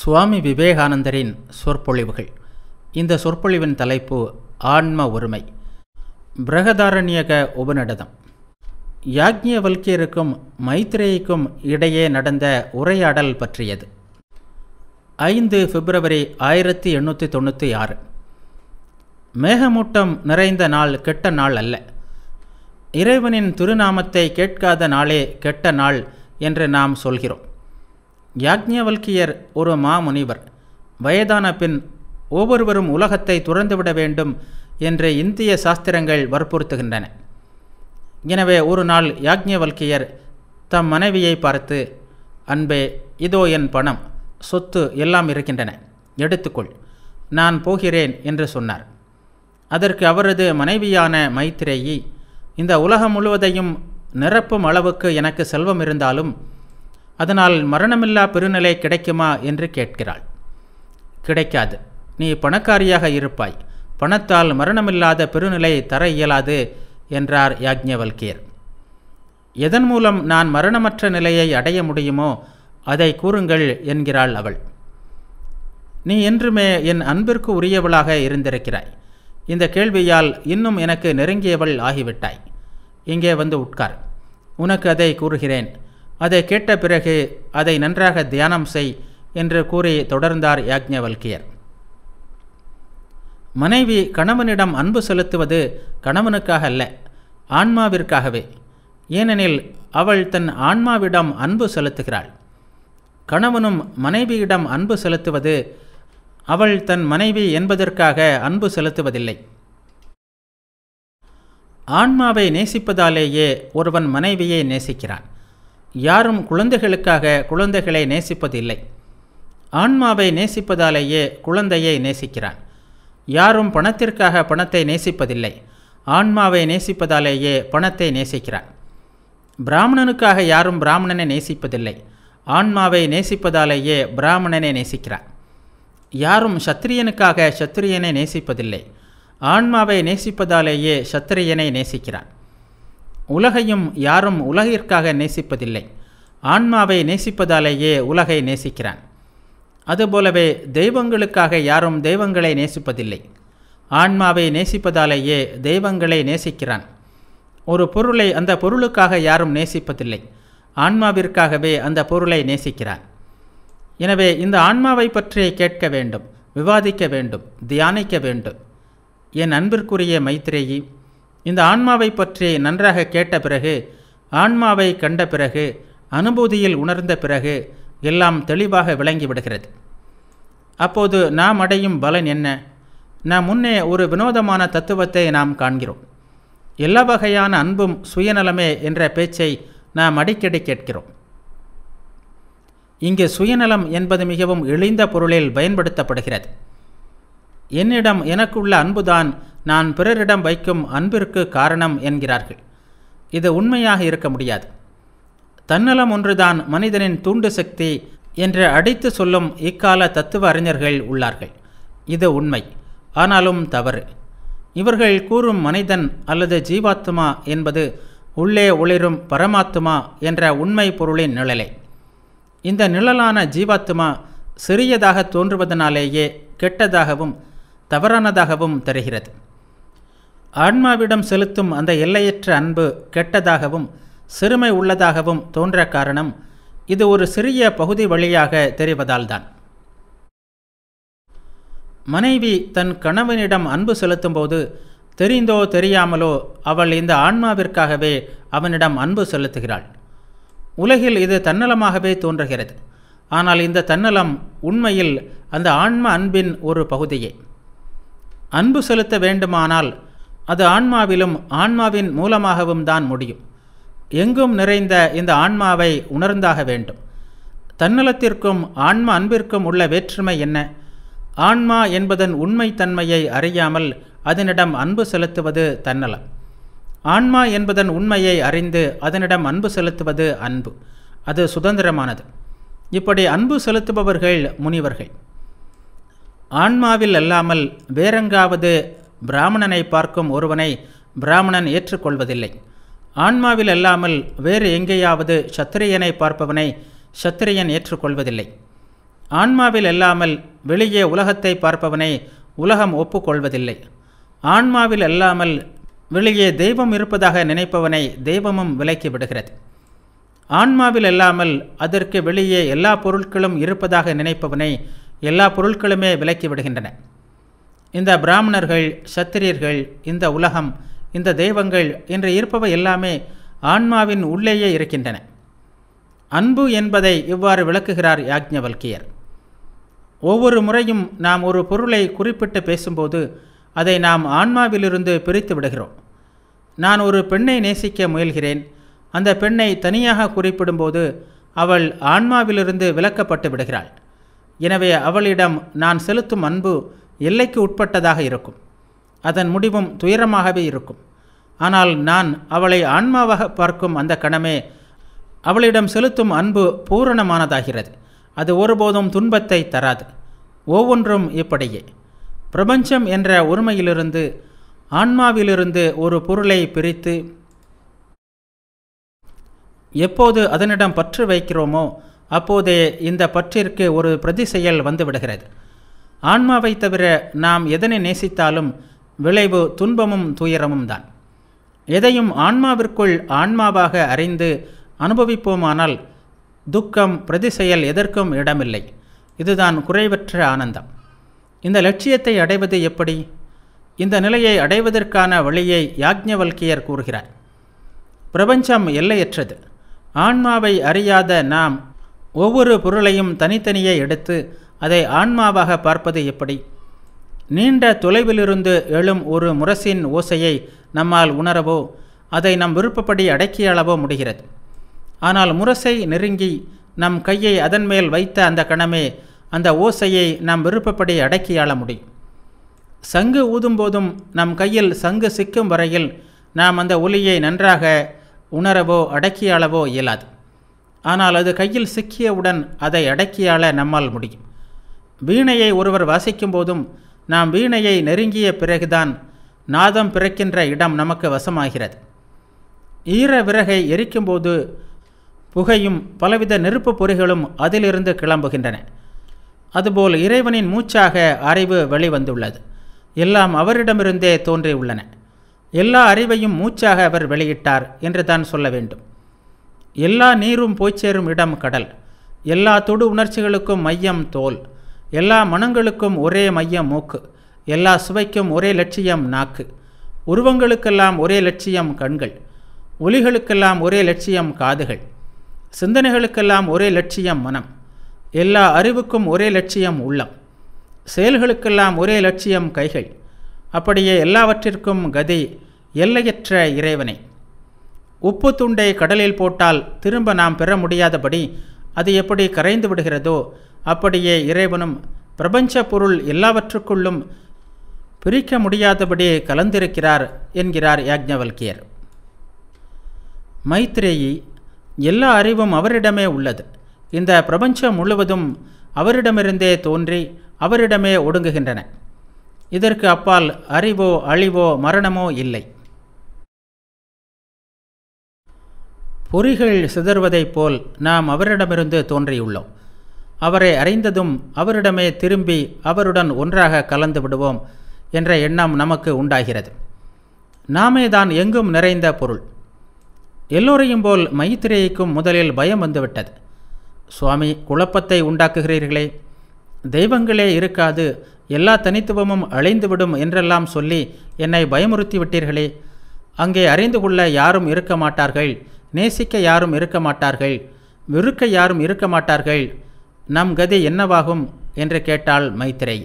சுவாமி விவேகானந்தரின் சொற்பொழிவுகள் இந்த சொற்பொழிவின் தலைப்பு ஆன்ம ஒருமை பிரகதாரண்யக உபநிடதம் யாக்ஞியவல்கியருக்கும் மைத்ரேயிக்கும் இடையே நடந்த உரையாடல் பற்றியது ஐந்து பிப்ரவரி ஆயிரத்தி எண்ணூற்றி தொண்ணூற்றி ஆறு மேகமூட்டம் நிறைந்த நாள் கெட்ட நாள் அல்ல இறைவனின் திருநாமத்தை கேட்காத நாளே கெட்ட நாள் என்று நாம் சொல்கிறோம் யாக்ஞவல்கியர் ஒரு மாமுனிவர் வயதான பின் ஒவ்வொருவரும் உலகத்தை துறந்துவிட வேண்டும் என்று இந்திய சாஸ்திரங்கள் வற்புறுத்துகின்றன எனவே ஒரு நாள் யாக்ஞவல்கியர் தம் மனைவியை பார்த்து அன்பே இதோ என் பணம் சொத்து எல்லாம் இருக்கின்றன எடுத்துக்கொள் நான் போகிறேன் என்று சொன்னார் அதற்கு அவரது மனைவியான மைத்திரேயி இந்த உலகம் முழுவதையும் நிரப்பும் அளவுக்கு எனக்கு செல்வம் இருந்தாலும் அதனால் மரணமில்லா பெருநிலை கிடைக்குமா என்று கேட்கிறாள் கிடைக்காது நீ பணக்காரியாக இருப்பாய் பணத்தால் மரணமில்லாத பெருநிலை தர இயலாது என்றார் யாக்ஞவல்கியர் எதன் மூலம் நான் மரணமற்ற நிலையை அடைய முடியுமோ அதை கூறுங்கள் என்கிறாள் அவள் நீ என்றுமே என் அன்பிற்கு உரியவளாக இருந்திருக்கிறாய் இந்த கேள்வியால் இன்னும் எனக்கு நெருங்கியவள் ஆகிவிட்டாய் இங்கே வந்து உட்கார் உனக்கு அதை கூறுகிறேன் அதை கேட்ட பிறகு அதை நன்றாக தியானம் செய் என்று கூறி தொடர்ந்தார் யாக்ஞவல்கியர் மனைவி கணவனிடம் அன்பு செலுத்துவது கணவனுக்காக அல்ல ஆன்மாவிற்காகவே ஏனெனில் அவள் தன் ஆன்மாவிடம் அன்பு செலுத்துகிறாள் கணவனும் மனைவியிடம் அன்பு செலுத்துவது அவள் தன் மனைவி என்பதற்காக அன்பு செலுத்துவதில்லை ஆன்மாவை நேசிப்பதாலேயே ஒருவன் மனைவியை நேசிக்கிறான் யாரும் குழந்தைகளுக்காக குழந்தைகளை நேசிப்பதில்லை ஆன்மாவை நேசிப்பதாலேயே குழந்தையை நேசிக்கிறான் யாரும் பணத்திற்காக பணத்தை நேசிப்பதில்லை ஆன்மாவை நேசிப்பதாலேயே பணத்தை நேசிக்கிறான் பிராமணனுக்காக யாரும் பிராமணனை நேசிப்பதில்லை ஆன்மாவை நேசிப்பதாலேயே பிராமணனை நேசிக்கிறான் யாரும் சத்திரியனுக்காக சத்திரியனை நேசிப்பதில்லை ஆன்மாவை நேசிப்பதாலேயே சத்திரியனை நேசிக்கிறான் உலகையும் யாரும் உலகிற்காக நேசிப்பதில்லை ஆன்மாவை நேசிப்பதாலேயே உலகை நேசிக்கிறான் அதுபோலவே தெய்வங்களுக்காக யாரும் தெய்வங்களை நேசிப்பதில்லை ஆன்மாவை நேசிப்பதாலேயே தெய்வங்களை நேசிக்கிறான் ஒரு பொருளை அந்த பொருளுக்காக யாரும் நேசிப்பதில்லை ஆன்மாவிற்காகவே அந்த பொருளை நேசிக்கிறான் எனவே இந்த ஆன்மாவை பற்றி கேட்க வேண்டும் விவாதிக்க வேண்டும் தியானிக்க வேண்டும் என் அன்பிற்குரிய மைத்ரேயி இந்த ஆன்மாவை பற்றி நன்றாக கேட்ட பிறகு ஆன்மாவை கண்ட பிறகு அனுபூதியில் உணர்ந்த பிறகு எல்லாம் தெளிவாக விளங்கிவிடுகிறது அப்போது நாம் அடையும் பலன் என்ன நாம் முன்னே ஒரு வினோதமான தத்துவத்தை நாம் காண்கிறோம் எல்லா வகையான அன்பும் சுயநலமே என்ற பேச்சை நாம் அடிக்கடி கேட்கிறோம் இங்கு சுயநலம் என்பது மிகவும் எளிந்த பொருளில் பயன்படுத்தப்படுகிறது என்னிடம் எனக்குள்ள அன்புதான் நான் பிறரிடம் வைக்கும் அன்பிற்கு காரணம் என்கிறார்கள் இது உண்மையாக இருக்க முடியாது தன்னலம் ஒன்றுதான் மனிதனின் தூண்டு சக்தி என்று அடித்து சொல்லும் இக்கால தத்துவ அறிஞர்கள் உள்ளார்கள் இது உண்மை ஆனாலும் தவறு இவர்கள் கூறும் மனிதன் அல்லது ஜீவாத்மா என்பது உள்ளே ஒளிரும் பரமாத்மா என்ற உண்மை பொருளின் நிழலை இந்த நிழலான ஜீவாத்மா சிறியதாக தோன்றுவதனாலேயே கெட்டதாகவும் தவறானதாகவும் தெரிகிறது ஆன்மாவிடம் செலுத்தும் அந்த எல்லையற்ற அன்பு கெட்டதாகவும் சிறுமை உள்ளதாகவும் தோன்ற காரணம் இது ஒரு சிறிய பகுதி வழியாக தெரிவதால்தான் மனைவி தன் கணவனிடம் அன்பு செலுத்தும்போது தெரிந்தோ தெரியாமலோ அவள் இந்த ஆன்மாவிற்காகவே அவனிடம் அன்பு செலுத்துகிறாள் உலகில் இது தன்னலமாகவே தோன்றுகிறது ஆனால் இந்த தன்னலம் உண்மையில் அந்த ஆன்ம அன்பின் ஒரு பகுதியே அன்பு செலுத்த வேண்டுமானால் அது ஆன்மாவிலும் ஆன்மாவின் மூலமாகவும் தான் முடியும் எங்கும் நிறைந்த இந்த ஆன்மாவை உணர்ந்தாக வேண்டும் தன்னலத்திற்கும் ஆன்ம அன்பிற்கும் உள்ள வேற்றுமை என்ன ஆன்மா என்பதன் உண்மைத்தன்மையை அறியாமல் அதனிடம் அன்பு செலுத்துவது தன்னலம் ஆன்மா என்பதன் உண்மையை அறிந்து அதனிடம் அன்பு செலுத்துவது அன்பு அது சுதந்திரமானது இப்படி அன்பு செலுத்துபவர்கள் முனிவர்கள் ஆன்மாவில் அல்லாமல் வேறெங்காவது பிராமணனை பார்க்கும் ஒருவனை பிராமணன் ஏற்றுக்கொள்வதில்லை ஆன்மாவில் அல்லாமல் வேறு எங்கேயாவது சத்திரியனை பார்ப்பவனை சத்திரியன் ஏற்றுக்கொள்வதில்லை ஆன்மாவில் அல்லாமல் வெளியே உலகத்தை பார்ப்பவனை உலகம் ஒப்புக்கொள்வதில்லை ஆன்மாவில் அல்லாமல் வெளியே தெய்வம் இருப்பதாக நினைப்பவனை தெய்வமும் விலக்கி விடுகிறது ஆன்மாவில் அல்லாமல் அதற்கு வெளியே எல்லா பொருட்களும் இருப்பதாக நினைப்பவனை எல்லா பொருட்களுமே விலக்கி விடுகின்றன இந்த பிராமணர்கள் சத்திரியர்கள் இந்த உலகம் இந்த தெய்வங்கள் என்று இருப்பவை எல்லாமே ஆன்மாவின் உள்ளேயே இருக்கின்றன அன்பு என்பதை இவ்வாறு விளக்குகிறார் யாக்ஞவல்கியர் ஒவ்வொரு முறையும் நாம் ஒரு பொருளை குறிப்பிட்டு பேசும்போது அதை நாம் ஆன்மாவிலிருந்து பிரித்து விடுகிறோம் நான் ஒரு பெண்ணை நேசிக்க முயல்கிறேன் அந்த பெண்ணை தனியாக குறிப்பிடும்போது அவள் ஆன்மாவிலிருந்து விலக்கப்பட்டு விடுகிறாள் எனவே அவளிடம் நான் செலுத்தும் அன்பு எல்லைக்கு உட்பட்டதாக இருக்கும் அதன் முடிவும் துயரமாகவே இருக்கும் ஆனால் நான் அவளை ஆன்மாவாக பார்க்கும் அந்த கணமே அவளிடம் செலுத்தும் அன்பு பூரணமானதாகிறது அது ஒருபோதும் துன்பத்தை தராது ஒவ்வொன்றும் இப்படியே பிரபஞ்சம் என்ற ஒருமையிலிருந்து ஆன்மாவிலிருந்து ஒரு பொருளை பிரித்து எப்போது அதனிடம் பற்று வைக்கிறோமோ அப்போதே இந்த பற்றிற்கு ஒரு பிரதிசெயல் வந்துவிடுகிறது ஆன்மாவை தவிர நாம் எதனை நேசித்தாலும் விளைவு துன்பமும் துயரமும் தான் எதையும் ஆன்மாவிற்குள் ஆன்மாவாக அறிந்து அனுபவிப்போமானால் துக்கம் பிரதிசெயல் எதற்கும் இடமில்லை இதுதான் குறைவற்ற ஆனந்தம் இந்த லட்சியத்தை அடைவது எப்படி இந்த நிலையை அடைவதற்கான வழியை யாஜ்ஞவல்கியர் கூறுகிறார் பிரபஞ்சம் எல்லையற்றது ஆன்மாவை அறியாத நாம் ஒவ்வொரு பொருளையும் தனித்தனியே எடுத்து அதை ஆன்மாவாக பார்ப்பது எப்படி நீண்ட தொலைவிலிருந்து எழும் ஒரு முரசின் ஓசையை நம்மால் உணரவோ அதை நம் விருப்பப்படி அடக்கியாளவோ முடிகிறது ஆனால் முரசை நெருங்கி நம் கையை அதன் மேல் வைத்த அந்த கணமே அந்த ஓசையை நாம் விருப்பப்படி அடக்கியாள முடியும் சங்கு ஊதும்போதும் நம் கையில் சங்கு சிக்கும் வரையில் நாம் அந்த ஒலியை நன்றாக உணரவோ அடக்கியாளவோ இயலாது ஆனால் அது கையில் சிக்கியவுடன் அதை அடக்கியாள நம்மால் முடியும் வீணையை ஒருவர் வாசிக்கும் போதும் நாம் வீணையை நெருங்கிய பிறகுதான் நாதம் பிறக்கின்ற இடம் நமக்கு வசமாகிறது ஈர விறகை எரிக்கும்போது புகையும் பலவித நெருப்பு பொறிகளும் அதிலிருந்து கிளம்புகின்றன அதுபோல் இறைவனின் மூச்சாக அறிவு வெளிவந்துள்ளது எல்லாம் அவரிடமிருந்தே தோன்றியுள்ளன எல்லா அறிவையும் மூச்சாக அவர் வெளியிட்டார் என்று தான் சொல்ல வேண்டும் எல்லா நீரும் போய்ச்சேரும் இடம் கடல் எல்லா தொடு உணர்ச்சிகளுக்கும் மையம் தோல் எல்லா மனங்களுக்கும் ஒரே மையம் மூக்கு எல்லா சுவைக்கும் ஒரே லட்சியம் நாக்கு உருவங்களுக்கெல்லாம் ஒரே லட்சியம் கண்கள் ஒலிகளுக்கெல்லாம் ஒரே லட்சியம் காதுகள் சிந்தனைகளுக்கெல்லாம் ஒரே லட்சியம் மனம் எல்லா அறிவுக்கும் ஒரே லட்சியம் உள்ளம் செயல்களுக்கெல்லாம் ஒரே லட்சியம் கைகள் அப்படியே எல்லாவற்றிற்கும் கதி எல்லையற்ற இறைவனை உப்பு துண்டை கடலில் போட்டால் திரும்ப நாம் பெற முடியாதபடி அது எப்படி கரைந்து விடுகிறதோ அப்படியே இறைவனும் பிரபஞ்ச பொருள் எல்லாவற்றுக்குள்ளும் பிரிக்க முடியாதபடி கலந்திருக்கிறார் என்கிறார் யாக்ஞவல்கியர் மைத்ரேயி எல்லா அறிவும் அவரிடமே உள்ளது இந்த பிரபஞ்சம் முழுவதும் அவரிடமிருந்தே தோன்றி அவரிடமே ஒடுங்குகின்றன இதற்கு அப்பால் அறிவோ அழிவோ மரணமோ இல்லை பொறிகள் சிதறுவதைப் போல் நாம் அவரிடமிருந்து தோன்றியுள்ளோம் அவரை அறிந்ததும் அவரிடமே திரும்பி அவருடன் ஒன்றாக கலந்து விடுவோம் என்ற எண்ணம் நமக்கு உண்டாகிறது நாமே தான் எங்கும் நிறைந்த பொருள் எல்லோரையும் போல் மைத்திரேயிக்கும் முதலில் பயம் வந்துவிட்டது சுவாமி குழப்பத்தை உண்டாக்குகிறீர்களே தெய்வங்களே இருக்காது எல்லா தனித்துவமும் அழிந்துவிடும் என்றெல்லாம் சொல்லி என்னை பயமுறுத்தி விட்டீர்களே அங்கே அறிந்து கொள்ள யாரும் இருக்க மாட்டார்கள் நேசிக்க யாரும் இருக்க மாட்டார்கள் விருக்க யாரும் இருக்க மாட்டார்கள் நம் கதி என்னவாகும் என்று கேட்டாள் மைத்திரை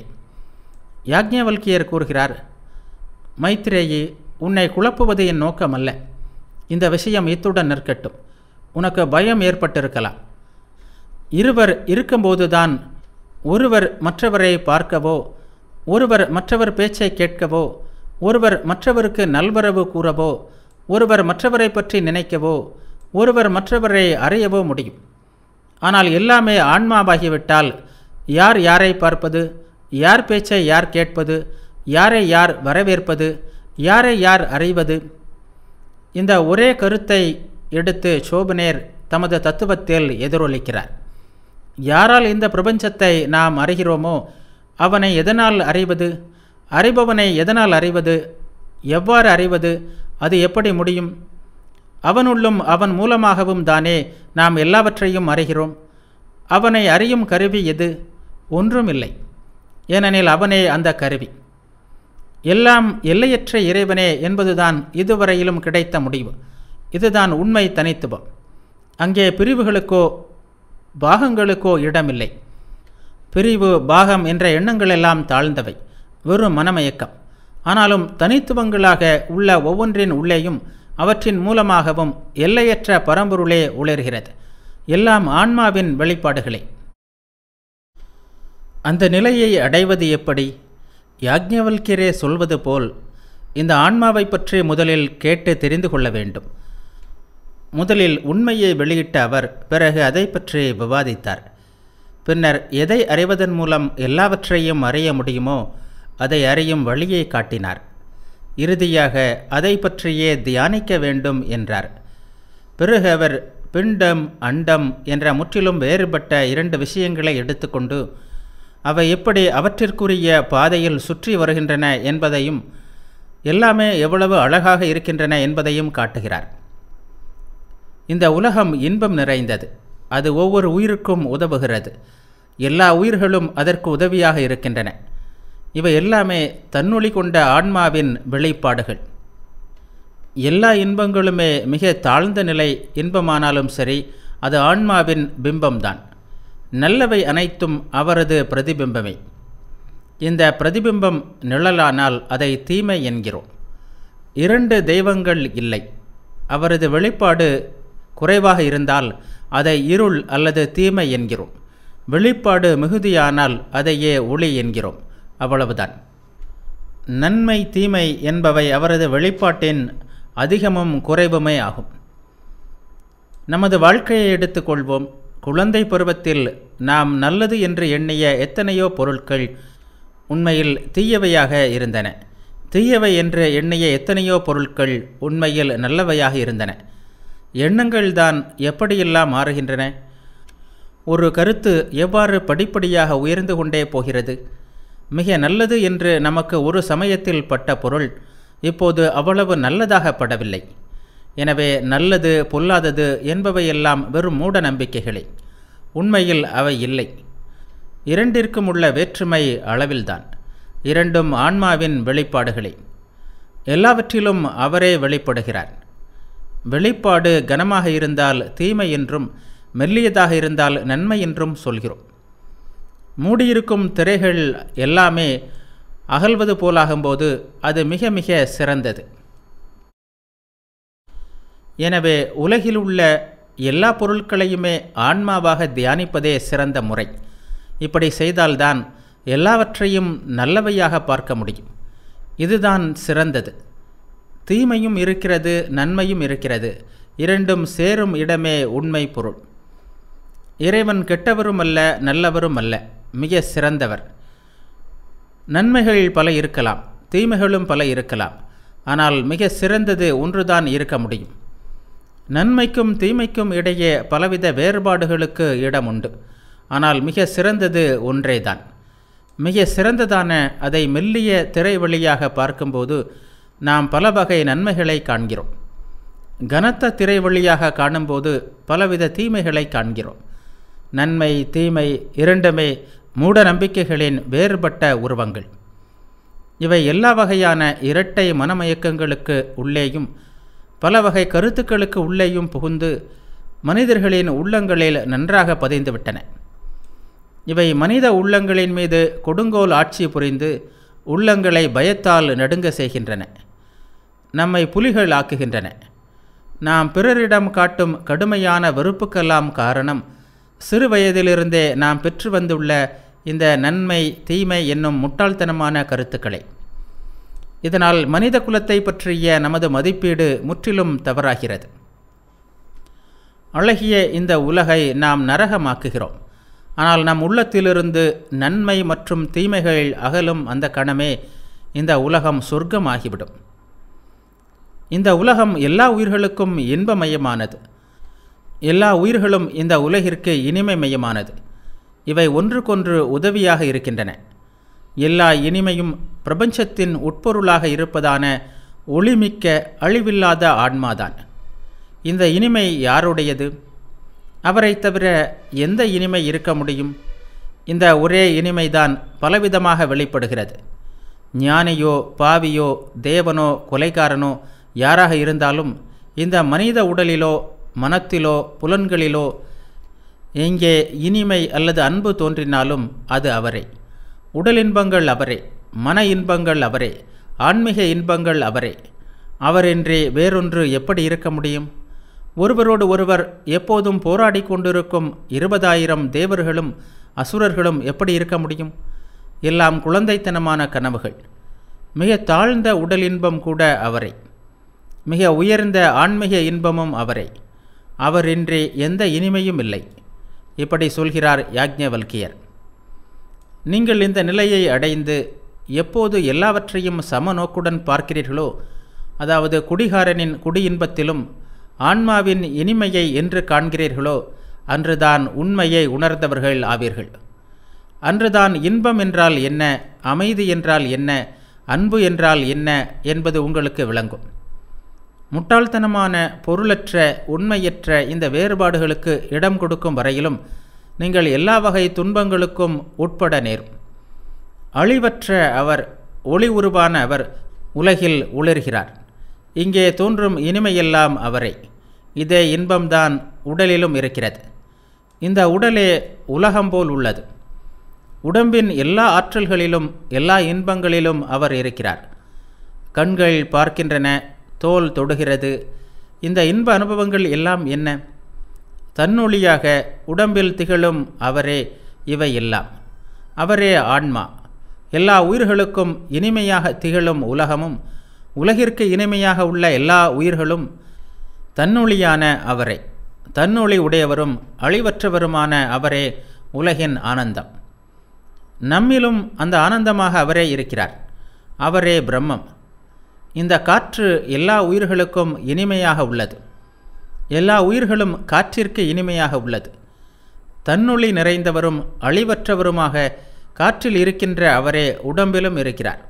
யாக்ஞவல்கியர் கூறுகிறார் மைத்திரேயி உன்னை குழப்புவது என் நோக்கமல்ல இந்த விஷயம் இத்துடன் நிற்கட்டும் உனக்கு பயம் ஏற்பட்டிருக்கலாம் இருவர் இருக்கும்போதுதான் ஒருவர் மற்றவரை பார்க்கவோ ஒருவர் மற்றவர் பேச்சை கேட்கவோ ஒருவர் மற்றவருக்கு நல்வரவு கூறவோ ஒருவர் மற்றவரை பற்றி நினைக்கவோ ஒருவர் மற்றவரை அறியவோ முடியும் ஆனால் எல்லாமே ஆன்மாவாகிவிட்டால் யார் யாரை பார்ப்பது யார் பேச்சை யார் கேட்பது யாரை யார் வரவேற்பது யாரை யார் அறிவது இந்த ஒரே கருத்தை எடுத்து சோபனேர் தமது தத்துவத்தில் எதிரொலிக்கிறார் யாரால் இந்த பிரபஞ்சத்தை நாம் அறிகிறோமோ அவனை எதனால் அறிவது அறிபவனை எதனால் அறிவது எவ்வாறு அறிவது அது எப்படி முடியும் அவனுள்ளும் அவன் மூலமாகவும் தானே நாம் எல்லாவற்றையும் அறிகிறோம் அவனை அறியும் கருவி எது ஒன்றுமில்லை ஏனெனில் அவனே அந்த கருவி எல்லாம் எல்லையற்ற இறைவனே என்பதுதான் இதுவரையிலும் கிடைத்த முடிவு இதுதான் உண்மை தனித்துவம் அங்கே பிரிவுகளுக்கோ பாகங்களுக்கோ இடமில்லை பிரிவு பாகம் என்ற எண்ணங்களெல்லாம் தாழ்ந்தவை வெறும் மனமயக்கம் ஆனாலும் தனித்துவங்களாக உள்ள ஒவ்வொன்றின் உள்ளேயும் அவற்றின் மூலமாகவும் எல்லையற்ற பரம்பொருளே உளர்கிறது எல்லாம் ஆன்மாவின் வெளிப்பாடுகளே அந்த நிலையை அடைவது எப்படி யாக்ஞவல்கியரே சொல்வது போல் இந்த ஆன்மாவை பற்றி முதலில் கேட்டு தெரிந்து கொள்ள வேண்டும் முதலில் உண்மையை வெளியிட்ட அவர் பிறகு அதை பற்றி விவாதித்தார் பின்னர் எதை அறிவதன் மூலம் எல்லாவற்றையும் அறிய முடியுமோ அதை அறியும் வழியை காட்டினார் இறுதியாக அதை பற்றியே தியானிக்க வேண்டும் என்றார் பிறகு அவர் பிண்டம் அண்டம் என்ற முற்றிலும் வேறுபட்ட இரண்டு விஷயங்களை எடுத்துக்கொண்டு அவை எப்படி அவற்றிற்குரிய பாதையில் சுற்றி வருகின்றன என்பதையும் எல்லாமே எவ்வளவு அழகாக இருக்கின்றன என்பதையும் காட்டுகிறார் இந்த உலகம் இன்பம் நிறைந்தது அது ஒவ்வொரு உயிருக்கும் உதவுகிறது எல்லா உயிர்களும் அதற்கு உதவியாக இருக்கின்றன இவை எல்லாமே தன்னொழி கொண்ட ஆன்மாவின் வெளிப்பாடுகள் எல்லா இன்பங்களுமே மிக தாழ்ந்த நிலை இன்பமானாலும் சரி அது ஆன்மாவின் பிம்பம்தான் நல்லவை அனைத்தும் அவரது பிரதிபிம்பமே இந்த பிரதிபிம்பம் நிழலானால் அதை தீமை என்கிறோம் இரண்டு தெய்வங்கள் இல்லை அவரது வெளிப்பாடு குறைவாக இருந்தால் அதை இருள் அல்லது தீமை என்கிறோம் வெளிப்பாடு மிகுதியானால் அதையே ஒளி என்கிறோம் அவ்வளவுதான் நன்மை தீமை என்பவை அவரது வெளிப்பாட்டின் அதிகமும் குறைவுமே ஆகும் நமது வாழ்க்கையை எடுத்துக்கொள்வோம் குழந்தை பருவத்தில் நாம் நல்லது என்று எண்ணிய எத்தனையோ பொருட்கள் உண்மையில் தீயவையாக இருந்தன தீயவை என்று எண்ணிய எத்தனையோ பொருட்கள் உண்மையில் நல்லவையாக இருந்தன எண்ணங்கள்தான் எப்படியெல்லாம் மாறுகின்றன ஒரு கருத்து எவ்வாறு படிப்படியாக உயர்ந்து கொண்டே போகிறது மிக நல்லது என்று நமக்கு ஒரு சமயத்தில் பட்ட பொருள் இப்போது அவ்வளவு நல்லதாகப்படவில்லை எனவே நல்லது பொல்லாதது என்பவையெல்லாம் வெறும் மூட நம்பிக்கைகளே உண்மையில் அவை இல்லை இரண்டிற்கும் உள்ள வேற்றுமை அளவில்தான் இரண்டும் ஆன்மாவின் வெளிப்பாடுகளே எல்லாவற்றிலும் அவரே வெளிப்படுகிறார் வெளிப்பாடு கனமாக இருந்தால் தீமை என்றும் மெல்லியதாக இருந்தால் நன்மை என்றும் சொல்கிறோம் மூடியிருக்கும் திரைகள் எல்லாமே அகல்வது போலாகும்போது அது மிக மிக சிறந்தது எனவே உலகில் உள்ள எல்லா பொருட்களையுமே ஆன்மாவாக தியானிப்பதே சிறந்த முறை இப்படி செய்தால்தான் எல்லாவற்றையும் நல்லவையாக பார்க்க முடியும் இதுதான் சிறந்தது தீமையும் இருக்கிறது நன்மையும் இருக்கிறது இரண்டும் சேரும் இடமே உண்மை பொருள் இறைவன் கெட்டவரும் அல்ல நல்லவரும் அல்ல மிக சிறந்தவர் நன்மைகள் பல இருக்கலாம் தீமைகளும் பல இருக்கலாம் ஆனால் மிக சிறந்தது ஒன்றுதான் இருக்க முடியும் நன்மைக்கும் தீமைக்கும் இடையே பலவித வேறுபாடுகளுக்கு இடம் உண்டு ஆனால் மிக சிறந்தது ஒன்றேதான் மிக சிறந்ததான அதை மெல்லிய திரை வழியாக பார்க்கும்போது நாம் பல வகை நன்மைகளை காண்கிறோம் கனத்த திரை வழியாக காணும்போது பலவித தீமைகளை காண்கிறோம் நன்மை தீமை இரண்டுமே மூட நம்பிக்கைகளின் வேறுபட்ட உருவங்கள் இவை எல்லா வகையான இரட்டை மனமயக்கங்களுக்கு உள்ளேயும் பல வகை கருத்துக்களுக்கு உள்ளேயும் புகுந்து மனிதர்களின் உள்ளங்களில் நன்றாக பதிந்துவிட்டன இவை மனித உள்ளங்களின் மீது கொடுங்கோல் ஆட்சி புரிந்து உள்ளங்களை பயத்தால் நடுங்க செய்கின்றன நம்மை புலிகள் ஆக்குகின்றன நாம் பிறரிடம் காட்டும் கடுமையான வெறுப்புக்கெல்லாம் காரணம் சிறு வயதிலிருந்தே நாம் பெற்று வந்துள்ள இந்த நன்மை தீமை என்னும் முட்டாள்தனமான கருத்துக்களை இதனால் மனித குலத்தை பற்றிய நமது மதிப்பீடு முற்றிலும் தவறாகிறது அழகிய இந்த உலகை நாம் நரகமாக்குகிறோம் ஆனால் நம் உள்ளத்திலிருந்து நன்மை மற்றும் தீமைகள் அகலும் அந்த கணமே இந்த உலகம் சொர்க்கமாகிவிடும் இந்த உலகம் எல்லா உயிர்களுக்கும் இன்பமயமானது எல்லா உயிர்களும் இந்த உலகிற்கு இனிமை மையமானது இவை ஒன்றுக்கொன்று உதவியாக இருக்கின்றன எல்லா இனிமையும் பிரபஞ்சத்தின் உட்பொருளாக இருப்பதான ஒளிமிக்க அழிவில்லாத ஆன்மாதான் இந்த இனிமை யாருடையது அவரை தவிர எந்த இனிமை இருக்க முடியும் இந்த ஒரே இனிமைதான் பலவிதமாக வெளிப்படுகிறது ஞானியோ பாவியோ தேவனோ கொலைகாரனோ யாராக இருந்தாலும் இந்த மனித உடலிலோ மனத்திலோ புலன்களிலோ இங்கே இனிமை அல்லது அன்பு தோன்றினாலும் அது அவரே உடல் இன்பங்கள் அவரே மன இன்பங்கள் அவரே ஆன்மீக இன்பங்கள் அவரே அவரின்றி வேறொன்று எப்படி இருக்க முடியும் ஒருவரோடு ஒருவர் எப்போதும் போராடி கொண்டிருக்கும் இருபதாயிரம் தேவர்களும் அசுரர்களும் எப்படி இருக்க முடியும் எல்லாம் குழந்தைத்தனமான கனவுகள் மிக தாழ்ந்த உடல் இன்பம் கூட அவரை மிக உயர்ந்த ஆன்மீக இன்பமும் அவரை அவரின்றி எந்த இனிமையும் இல்லை இப்படி சொல்கிறார் யாக்ஞவல்கியர் நீங்கள் இந்த நிலையை அடைந்து எப்போது எல்லாவற்றையும் சம நோக்குடன் பார்க்கிறீர்களோ அதாவது குடிகாரனின் குடியின்பத்திலும் ஆன்மாவின் இனிமையை என்று காண்கிறீர்களோ அன்றுதான் உண்மையை உணர்ந்தவர்கள் ஆவீர்கள் அன்றுதான் இன்பம் என்றால் என்ன அமைதி என்றால் என்ன அன்பு என்றால் என்ன என்பது உங்களுக்கு விளங்கும் முட்டாள்தனமான பொருளற்ற உண்மையற்ற இந்த வேறுபாடுகளுக்கு இடம் கொடுக்கும் வரையிலும் நீங்கள் எல்லா வகை துன்பங்களுக்கும் உட்பட நேரும் அழிவற்ற அவர் ஒளி உருவான அவர் உலகில் உளர்கிறார் இங்கே தோன்றும் இனிமையெல்லாம் அவரை இதே இன்பம்தான் உடலிலும் இருக்கிறது இந்த உடலே உலகம் போல் உள்ளது உடம்பின் எல்லா ஆற்றல்களிலும் எல்லா இன்பங்களிலும் அவர் இருக்கிறார் கண்கள் பார்க்கின்றன தோல் தொடுகிறது இந்த இன்ப அனுபவங்கள் எல்லாம் என்ன தன்னொழியாக உடம்பில் திகழும் அவரே இவை எல்லாம் அவரே ஆன்மா எல்லா உயிர்களுக்கும் இனிமையாக திகழும் உலகமும் உலகிற்கு இனிமையாக உள்ள எல்லா உயிர்களும் தன்னொழியான அவரே தன்னொழி உடையவரும் அழிவற்றவருமான அவரே உலகின் ஆனந்தம் நம்மிலும் அந்த ஆனந்தமாக அவரே இருக்கிறார் அவரே பிரம்மம் இந்த காற்று எல்லா உயிர்களுக்கும் இனிமையாக உள்ளது எல்லா உயிர்களும் காற்றிற்கு இனிமையாக உள்ளது தன்னுள்ளி நிறைந்தவரும் அழிவற்றவருமாக காற்றில் இருக்கின்ற அவரே உடம்பிலும் இருக்கிறார்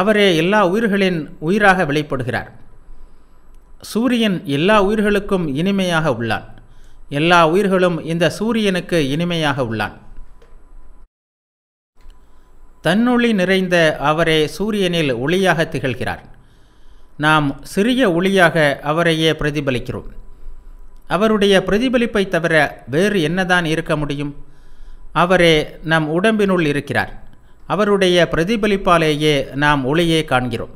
அவரே எல்லா உயிர்களின் உயிராக வெளிப்படுகிறார் சூரியன் எல்லா உயிர்களுக்கும் இனிமையாக உள்ளான் எல்லா உயிர்களும் இந்த சூரியனுக்கு இனிமையாக உள்ளான் தன்னொளி நிறைந்த அவரே சூரியனில் ஒளியாக திகழ்கிறார் நாம் சிறிய ஒளியாக அவரையே பிரதிபலிக்கிறோம் அவருடைய பிரதிபலிப்பை தவிர வேறு என்னதான் இருக்க முடியும் அவரே நம் உடம்பினுள் இருக்கிறார் அவருடைய பிரதிபலிப்பாலேயே நாம் ஒளியே காண்கிறோம்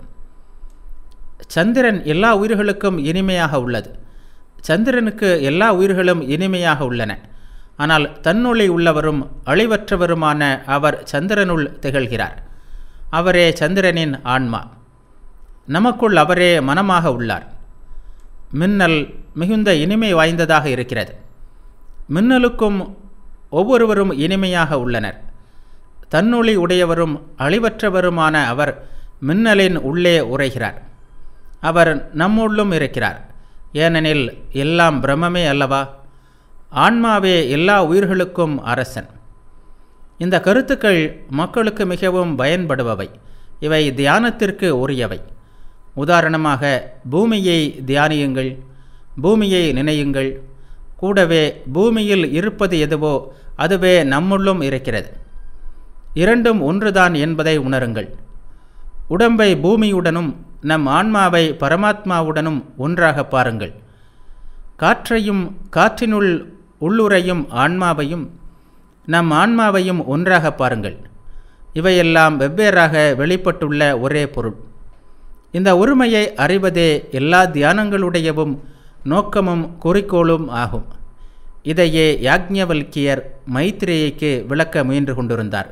சந்திரன் எல்லா உயிர்களுக்கும் இனிமையாக உள்ளது சந்திரனுக்கு எல்லா உயிர்களும் இனிமையாக உள்ளன ஆனால் தன்னுள்ளே உள்ளவரும் அழிவற்றவருமான அவர் சந்திரனுள் திகழ்கிறார் அவரே சந்திரனின் ஆன்மா நமக்குள் அவரே மனமாக உள்ளார் மின்னல் மிகுந்த இனிமை வாய்ந்ததாக இருக்கிறது மின்னலுக்கும் ஒவ்வொருவரும் இனிமையாக உள்ளனர் தன்னொளி உடையவரும் அழிவற்றவருமான அவர் மின்னலின் உள்ளே உரைகிறார் அவர் நம்முள்ளும் இருக்கிறார் ஏனெனில் எல்லாம் பிரம்மமே அல்லவா ஆன்மாவே எல்லா உயிர்களுக்கும் அரசன் இந்த கருத்துக்கள் மக்களுக்கு மிகவும் பயன்படுபவை இவை தியானத்திற்கு உரியவை உதாரணமாக பூமியை தியானியுங்கள் பூமியை நினையுங்கள் கூடவே பூமியில் இருப்பது எதுவோ அதுவே நம்முள்ளும் இருக்கிறது இரண்டும் ஒன்றுதான் என்பதை உணருங்கள் உடம்பை பூமியுடனும் நம் ஆன்மாவை பரமாத்மாவுடனும் ஒன்றாக பாருங்கள் காற்றையும் காற்றினுள் உள்ளுரையும் ஆன்மாவையும் நம் ஆன்மாவையும் ஒன்றாக பாருங்கள் இவையெல்லாம் வெவ்வேறாக வெளிப்பட்டுள்ள ஒரே பொருள் இந்த உரிமையை அறிவதே எல்லா தியானங்களுடையவும் நோக்கமும் குறிக்கோளும் ஆகும் இதையே யாக்ஞவல்கியர் மைத்திரேயிக்கு விளக்க முயன்று கொண்டிருந்தார்